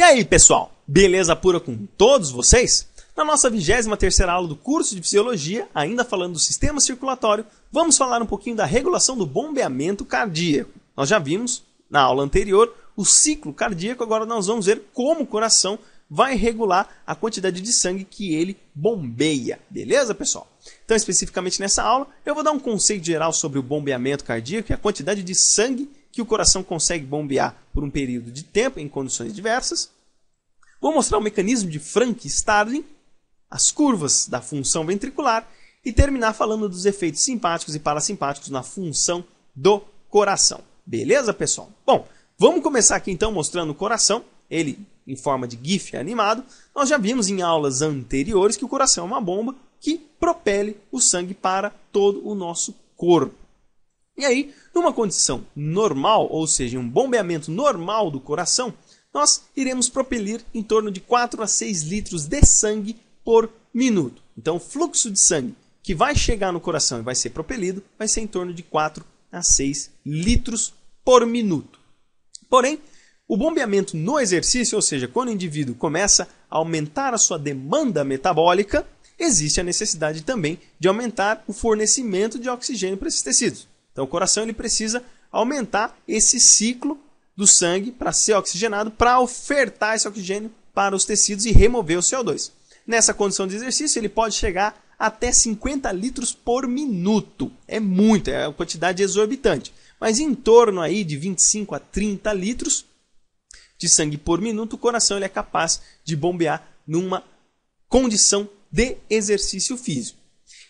E aí, pessoal? Beleza pura com todos vocês? Na nossa 23ª aula do curso de Fisiologia, ainda falando do sistema circulatório, vamos falar um pouquinho da regulação do bombeamento cardíaco. Nós já vimos na aula anterior o ciclo cardíaco, agora nós vamos ver como o coração vai regular a quantidade de sangue que ele bombeia. Beleza, pessoal? Então, especificamente nessa aula, eu vou dar um conceito geral sobre o bombeamento cardíaco e a quantidade de sangue que o coração consegue bombear por um período de tempo em condições diversas. Vou mostrar o mecanismo de Frank-Starling, as curvas da função ventricular e terminar falando dos efeitos simpáticos e parasimpáticos na função do coração. Beleza, pessoal? Bom, vamos começar aqui então mostrando o coração, ele em forma de GIF animado. Nós já vimos em aulas anteriores que o coração é uma bomba que propele o sangue para todo o nosso corpo. E aí, numa condição normal, ou seja, um bombeamento normal do coração, nós iremos propelir em torno de 4 a 6 litros de sangue por minuto. Então, o fluxo de sangue que vai chegar no coração e vai ser propelido vai ser em torno de 4 a 6 litros por minuto. Porém, o bombeamento no exercício, ou seja, quando o indivíduo começa a aumentar a sua demanda metabólica, existe a necessidade também de aumentar o fornecimento de oxigênio para esses tecidos. Então o coração ele precisa aumentar esse ciclo do sangue para ser oxigenado, para ofertar esse oxigênio para os tecidos e remover o CO2. Nessa condição de exercício, ele pode chegar até 50 litros por minuto. É muito, é uma quantidade exorbitante. Mas em torno aí de 25 a 30 litros de sangue por minuto, o coração ele é capaz de bombear numa condição de exercício físico.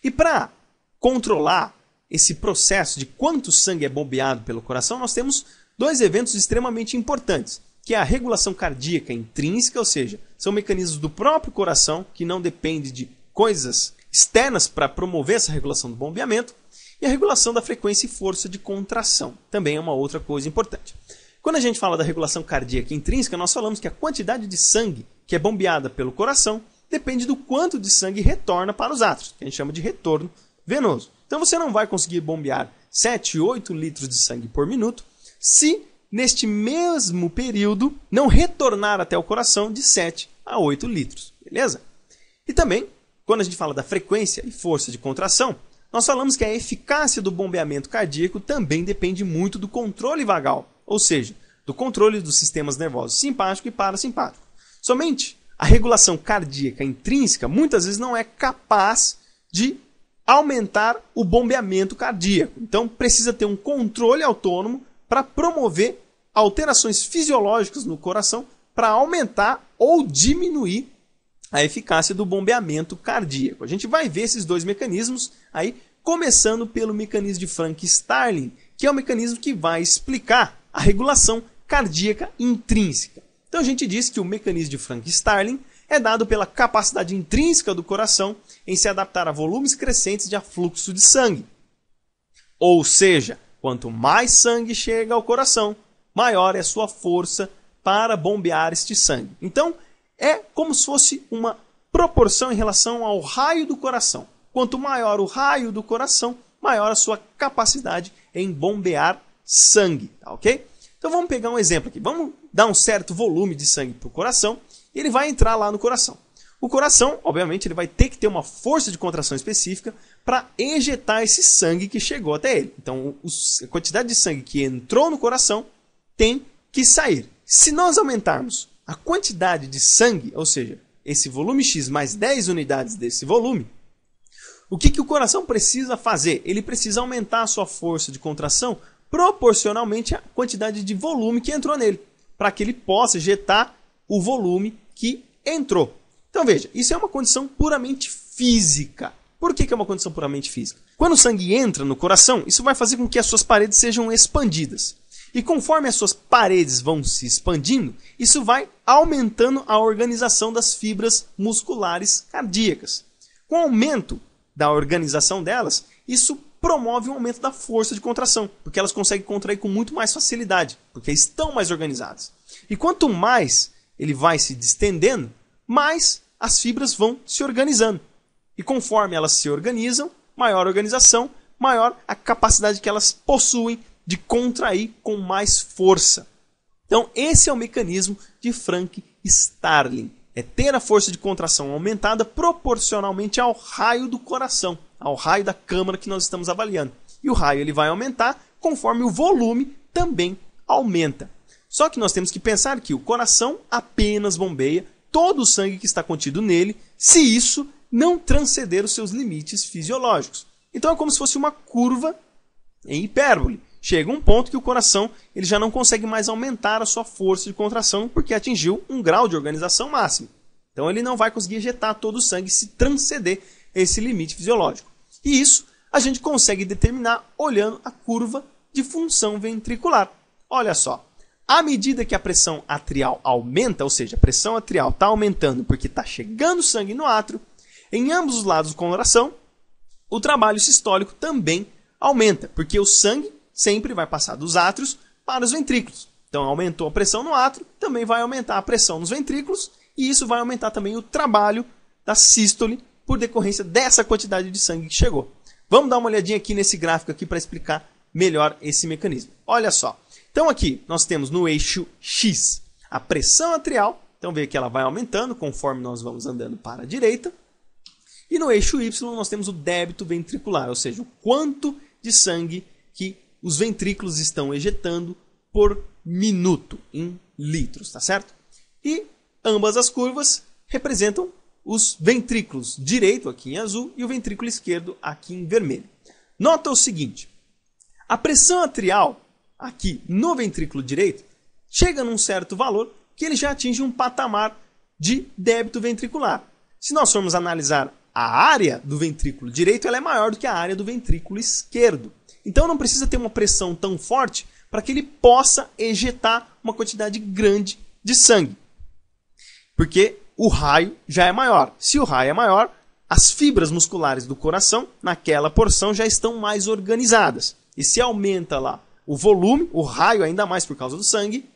E para controlar esse processo de quanto sangue é bombeado pelo coração, nós temos dois eventos extremamente importantes, que é a regulação cardíaca intrínseca, ou seja, são mecanismos do próprio coração que não depende de coisas externas para promover essa regulação do bombeamento, e a regulação da frequência e força de contração, também é uma outra coisa importante. Quando a gente fala da regulação cardíaca intrínseca, nós falamos que a quantidade de sangue que é bombeada pelo coração depende do quanto de sangue retorna para os átrios, que a gente chama de retorno venoso. Então você não vai conseguir bombear 7, 8 litros de sangue por minuto se neste mesmo período não retornar até o coração de 7 a 8 litros, beleza? E também, quando a gente fala da frequência e força de contração, nós falamos que a eficácia do bombeamento cardíaco também depende muito do controle vagal, ou seja, do controle dos sistemas nervosos simpático e parasimpático. Somente a regulação cardíaca intrínseca muitas vezes não é capaz de aumentar o bombeamento cardíaco. Então precisa ter um controle autônomo para promover alterações fisiológicas no coração para aumentar ou diminuir a eficácia do bombeamento cardíaco. A gente vai ver esses dois mecanismos aí, começando pelo mecanismo de Frank Starling, que é o mecanismo que vai explicar a regulação cardíaca intrínseca. Então a gente diz que o mecanismo de Frank Starling é dado pela capacidade intrínseca do coração em se adaptar a volumes crescentes de afluxo de sangue. Ou seja, quanto mais sangue chega ao coração, maior é a sua força para bombear este sangue. Então, é como se fosse uma proporção em relação ao raio do coração. Quanto maior o raio do coração, maior a sua capacidade em bombear sangue, tá ok? Então vamos pegar um exemplo aqui. Vamos dar um certo volume de sangue para o coração ele vai entrar lá no coração. O coração, obviamente, ele vai ter que ter uma força de contração específica para ejetar esse sangue que chegou até ele. Então, a quantidade de sangue que entrou no coração tem que sair. Se nós aumentarmos a quantidade de sangue, ou seja, esse volume X mais 10 unidades desse volume, o que, que o coração precisa fazer? Ele precisa aumentar a sua força de contração proporcionalmente à quantidade de volume que entrou nele, para que ele possa ejetar o volume que entrou. Então veja, isso é uma condição puramente física. Por que, que é uma condição puramente física? Quando o sangue entra no coração, isso vai fazer com que as suas paredes sejam expandidas. E conforme as suas paredes vão se expandindo, isso vai aumentando a organização das fibras musculares cardíacas. Com o aumento da organização delas, isso promove um aumento da força de contração, porque elas conseguem contrair com muito mais facilidade, porque estão mais organizadas. E quanto mais ele vai se distendendo, mais as fibras vão se organizando. E conforme elas se organizam, maior organização, maior a capacidade que elas possuem de contrair com mais força. Então, esse é o mecanismo de Frank Starling. É ter a força de contração aumentada proporcionalmente ao raio do coração, ao raio da câmara que nós estamos avaliando. E o raio ele vai aumentar conforme o volume também aumenta. Só que nós temos que pensar que o coração apenas bombeia todo o sangue que está contido nele, se isso não transcender os seus limites fisiológicos. Então é como se fosse uma curva em hipérbole. Chega um ponto que o coração ele já não consegue mais aumentar a sua força de contração porque atingiu um grau de organização máximo. Então ele não vai conseguir ejetar todo o sangue se transcender esse limite fisiológico. E isso a gente consegue determinar olhando a curva de função ventricular. Olha só, à medida que a pressão atrial aumenta, ou seja, a pressão atrial está aumentando porque está chegando sangue no átrio, em ambos os lados do coloração, o trabalho sistólico também aumenta, porque o sangue sempre vai passar dos átrios para os ventrículos. Então, aumentou a pressão no átrio, também vai aumentar a pressão nos ventrículos, e isso vai aumentar também o trabalho da sístole por decorrência dessa quantidade de sangue que chegou. Vamos dar uma olhadinha aqui nesse gráfico aqui para explicar melhor esse mecanismo. Olha só. Então aqui nós temos no eixo X a pressão atrial, então veja que ela vai aumentando conforme nós vamos andando para a direita. E no eixo Y nós temos o débito ventricular, ou seja, o quanto de sangue que os ventrículos estão ejetando por minuto em litros, tá certo? E ambas as curvas representam os ventrículos direito aqui em azul e o ventrículo esquerdo aqui em vermelho. Nota o seguinte: a pressão atrial aqui no ventrículo direito, chega num certo valor que ele já atinge um patamar de débito ventricular. Se nós formos analisar a área do ventrículo direito, ela é maior do que a área do ventrículo esquerdo. Então não precisa ter uma pressão tão forte para que ele possa ejetar uma quantidade grande de sangue. Porque o raio já é maior. Se o raio é maior, as fibras musculares do coração, naquela porção, já estão mais organizadas. E se aumenta lá o volume, o raio ainda mais por causa do sangue,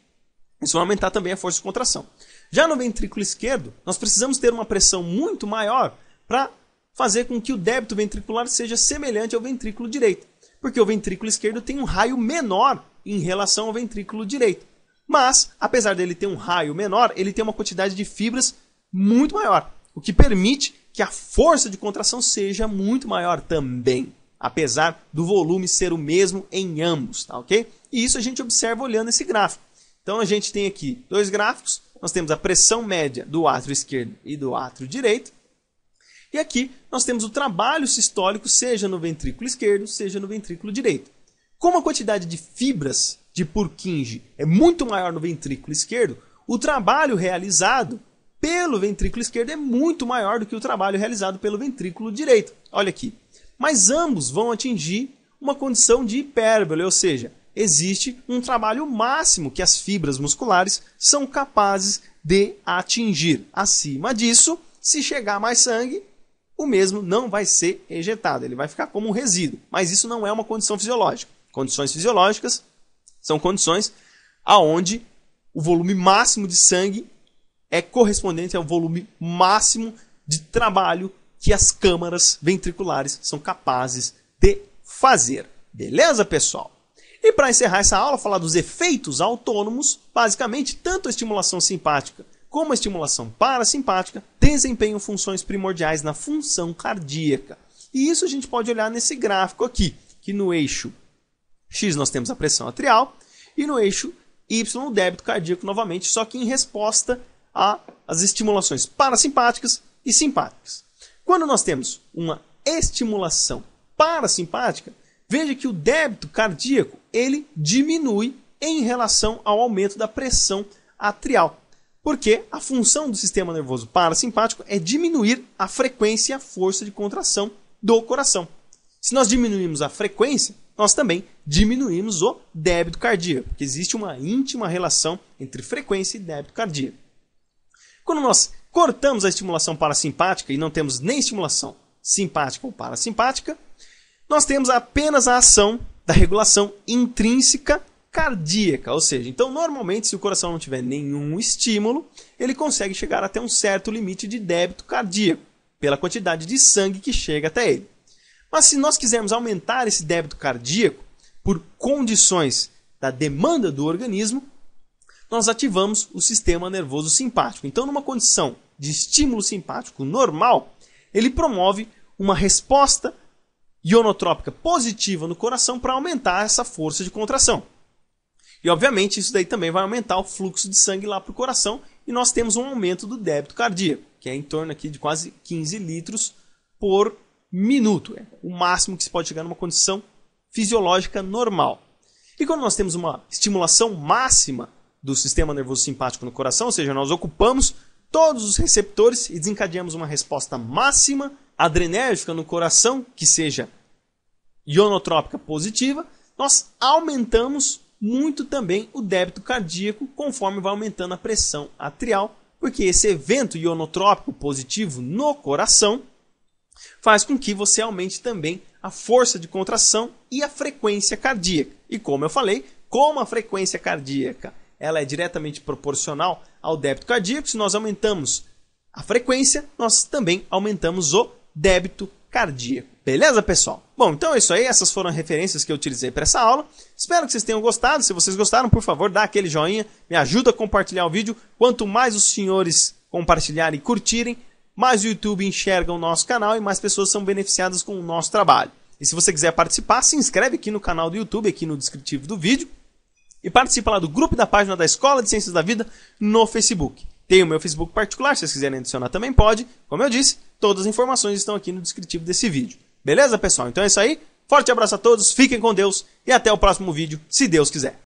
isso vai aumentar também a força de contração. Já no ventrículo esquerdo, nós precisamos ter uma pressão muito maior para fazer com que o débito ventricular seja semelhante ao ventrículo direito, porque o ventrículo esquerdo tem um raio menor em relação ao ventrículo direito. Mas, apesar dele ter um raio menor, ele tem uma quantidade de fibras muito maior, o que permite que a força de contração seja muito maior também apesar do volume ser o mesmo em ambos, tá ok? E isso a gente observa olhando esse gráfico. Então a gente tem aqui dois gráficos, nós temos a pressão média do átrio esquerdo e do átrio direito, e aqui nós temos o trabalho sistólico, seja no ventrículo esquerdo, seja no ventrículo direito. Como a quantidade de fibras de Purkinje é muito maior no ventrículo esquerdo, o trabalho realizado pelo ventrículo esquerdo é muito maior do que o trabalho realizado pelo ventrículo direito. Olha aqui, mas ambos vão atingir uma condição de hipérbole, ou seja, existe um trabalho máximo que as fibras musculares são capazes de atingir. Acima disso, se chegar mais sangue, o mesmo não vai ser ejetado, ele vai ficar como um resíduo. Mas isso não é uma condição fisiológica. Condições fisiológicas são condições aonde o volume máximo de sangue é correspondente ao volume máximo de trabalho que as câmaras ventriculares são capazes de fazer. Beleza, pessoal? E para encerrar essa aula, falar dos efeitos autônomos, basicamente, tanto a estimulação simpática como a estimulação parasimpática desempenham funções primordiais na função cardíaca. E isso a gente pode olhar nesse gráfico aqui, que no eixo X nós temos a pressão atrial e no eixo Y o débito cardíaco novamente, só que em resposta às estimulações parasimpáticas e simpáticas. Quando nós temos uma estimulação parasimpática, veja que o débito cardíaco ele diminui em relação ao aumento da pressão atrial, porque a função do sistema nervoso parasimpático é diminuir a frequência e a força de contração do coração. Se nós diminuímos a frequência, nós também diminuímos o débito cardíaco, porque existe uma íntima relação entre frequência e débito cardíaco. Quando nós cortamos a estimulação parasimpática e não temos nem estimulação simpática ou parasimpática, nós temos apenas a ação da regulação intrínseca cardíaca, ou seja, então normalmente se o coração não tiver nenhum estímulo, ele consegue chegar até um certo limite de débito cardíaco pela quantidade de sangue que chega até ele. Mas se nós quisermos aumentar esse débito cardíaco por condições da demanda do organismo, nós ativamos o sistema nervoso simpático. Então, numa condição de estímulo simpático normal, ele promove uma resposta ionotrópica positiva no coração para aumentar essa força de contração. E obviamente isso daí também vai aumentar o fluxo de sangue lá para o coração e nós temos um aumento do débito cardíaco, que é em torno aqui de quase 15 litros por minuto. É o máximo que se pode chegar numa condição fisiológica normal. E quando nós temos uma estimulação máxima do sistema nervoso simpático no coração, ou seja, nós ocupamos todos os receptores e desencadeamos uma resposta máxima adrenérgica no coração, que seja ionotrópica positiva, nós aumentamos muito também o débito cardíaco conforme vai aumentando a pressão atrial, porque esse evento ionotrópico positivo no coração faz com que você aumente também a força de contração e a frequência cardíaca. E como eu falei, como a frequência cardíaca ela é diretamente proporcional ao débito cardíaco. Se nós aumentamos a frequência, nós também aumentamos o débito cardíaco. Beleza, pessoal? Bom, então é isso aí. Essas foram as referências que eu utilizei para essa aula. Espero que vocês tenham gostado. Se vocês gostaram, por favor, dá aquele joinha. Me ajuda a compartilhar o vídeo. Quanto mais os senhores compartilharem e curtirem, mais o YouTube enxerga o nosso canal e mais pessoas são beneficiadas com o nosso trabalho. E se você quiser participar, se inscreve aqui no canal do YouTube, aqui no descritivo do vídeo. E participa lá do grupo da página da Escola de Ciências da Vida no Facebook. Tem o meu Facebook particular, se vocês quiserem adicionar também pode. Como eu disse, todas as informações estão aqui no descritivo desse vídeo. Beleza, pessoal? Então é isso aí. Forte abraço a todos, fiquem com Deus e até o próximo vídeo, se Deus quiser.